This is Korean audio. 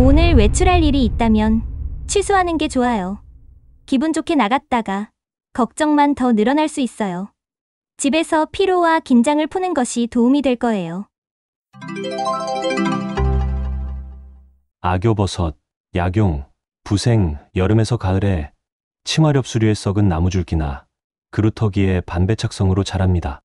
오늘 외출할 일이 있다면 취소하는 게 좋아요. 기분 좋게 나갔다가 걱정만 더 늘어날 수 있어요. 집에서 피로와 긴장을 푸는 것이 도움이 될 거예요. 악교버섯, 약용, 부생, 여름에서 가을에 치마렵 수류에 썩은 나무줄기나 그루터기의 반배착성으로 자랍니다.